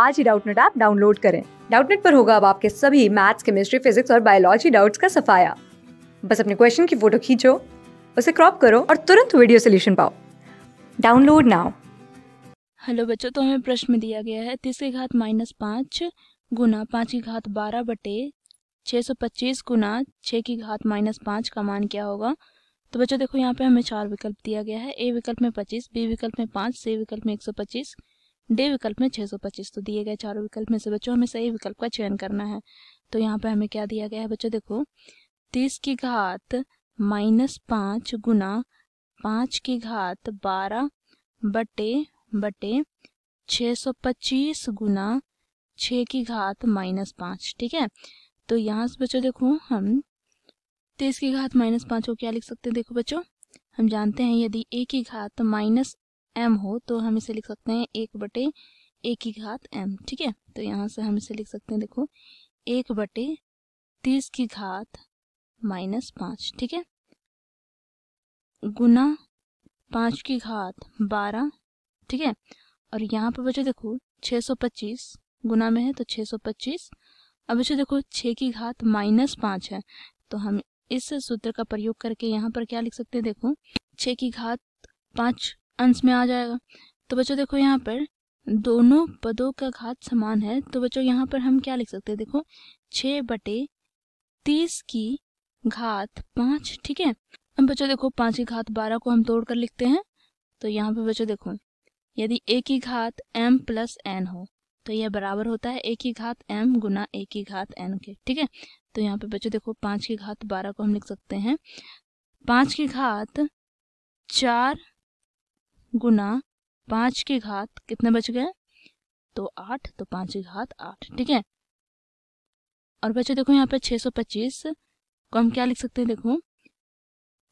आज ही Doubtnut app download करें डाउटनेट पर होगा अब आपके सभी मैथ्स केमिस्ट्री फिजिक्स और बायोलॉजी डाउट्स का सफाया बस अपने क्वेश्चन की फोटो खींचो उसे क्रॉप करो और तुरंत वीडियो सोल्यूशन पाओ डाउनलोड नाउ हेलो बच्चों तो हमें प्रश्न दिया गया है तीस की घात माइनस पाँच गुना पाँच की घात बारह बटे छः सौ पच्चीस गुना छः की घात माइनस पाँच का मान क्या होगा तो बच्चों देखो यहाँ पे हमें चार विकल्प दिया गया है ए विकल्प में पच्चीस बी विकल्प में पाँच सी विकल्प में एक सौ पच्चीस डे विकल्प में 625 तो दिए गए चारों विकल्प में से बच्चों हमें सही विकल्प का चयन करना है तो यहाँ पर हमें क्या दिया गया है बच्चों देखो तीस की घात माइनस पाँच गुना पाँच की घात बारह बटे बटे 625 गुना 6 की घात माइनस पाँच ठीक है तो यहाँ से बच्चों देखो हम तीस की घात माइनस पाँच को क्या लिख सकते हैं देखो बच्चों हम जानते हैं यदि ए की घात माइनस एम हो तो हम इसे लिख सकते हैं एक बटे ए की घात एम ठीक है तो यहाँ से हम इसे लिख सकते हैं देखो एक बटे तीस की घात माइनस पाँच ठीक है गुना पाँच की घात बारह ठीक है और यहाँ पर बच्चों देखो छः सौ पच्चीस गुना में है तो छः सौ पच्चीस अब बच्चों देखो छः की घात माइनस पाँच है तो हम इस सूत्र का प्रयोग करके यहाँ पर क्या लिख सकते हैं देखो छः की घात पाँच अंश में आ जाएगा तो बच्चों देखो यहाँ पर दोनों पदों का घात समान है तो बच्चों यहाँ पर हम क्या लिख सकते हैं देखो छ बटे तीस की घात पाँच ठीक है अब बच्चों देखो पाँच की घात बारह को हम तोड़ कर लिखते हैं तो यहाँ पर बच्चों देखो यदि ए की घात एम प्लस एन हो तो यह बराबर होता है ए की घात एम गुना ए की घात एन के ठीक है तो यहाँ पे बच्चों देखो पाँच की घात बारह को हम लिख सकते हैं पाँच की घात चार गुना पाँच के घात कितने बच गए तो आठ तो पाँच के घात आठ ठीक है और बच्चे देखो यहाँ पे छः सौ पच्चीस को तो हम क्या लिख सकते हैं देखो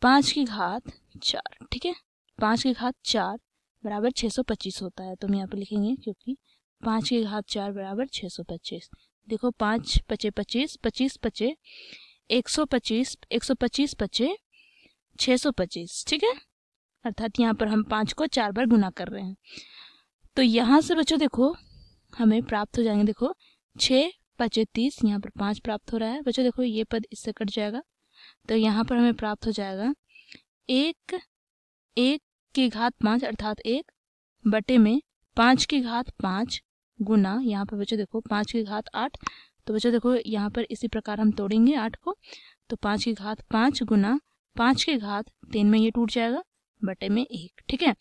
पाँच की घात चार ठीक है पाँच की घात चार बराबर छः सौ पच्चीस होता है तो हम यहाँ पे लिखेंगे क्योंकि पाँच की घात चार बराबर छः सौ पच्चीस देखो पाँच पचे पच्चीस पच्चीस पचे एक सौ पच्चीस एक सौ पच्चीस पचे छः सौ पच्चीस ठीक है अर्थात यहाँ पर हम पाँच को चार बार गुना कर रहे हैं तो यहाँ से बच्चों देखो हमें प्राप्त हो जाएंगे देखो छः पचे तीस यहाँ पर पाँच प्राप्त हो रहा है बच्चों देखो ये पद इससे कट जाएगा तो यहाँ पर हमें प्राप्त हो जाएगा एक एक की घात पाँच अर्थात एक बटे में पाँच की घात पाँच गुना यहाँ पर बच्चों देखो पाँच की घात आठ तो बच्चों देखो यहाँ पर इसी प्रकार हम तोड़ेंगे आठ को तो पाँच की घात पाँच गुना पाँच की घात तीन में ये टूट जाएगा बटे में एक ठीक है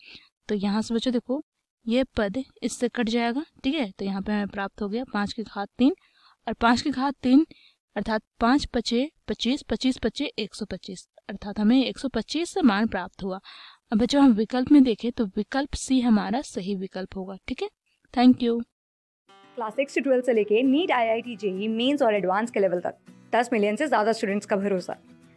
तो यहाँ से बच्चों देखो ये पद इससे कट जाएगा ठीक है तो यहाँ पे हमें प्राप्त हो गया पाँच की घात तीन और पाँच की घात तीन अर्थात पाँच पचे पच्चीस पच्चीस पच्चे एक सौ पच्चीस अर्थात हमें एक सौ पच्चीस से मान प्राप्त हुआ अब बच्चों हम विकल्प में देखें तो विकल्प सी हमारा सही विकल्प होगा ठीक है thank you class six twelfth twelve से लेके NEET I I T JEE mains और एडवांस के लेवल तक दस मिलियन से ज्यादा स्टूडेंट्स का भरोसा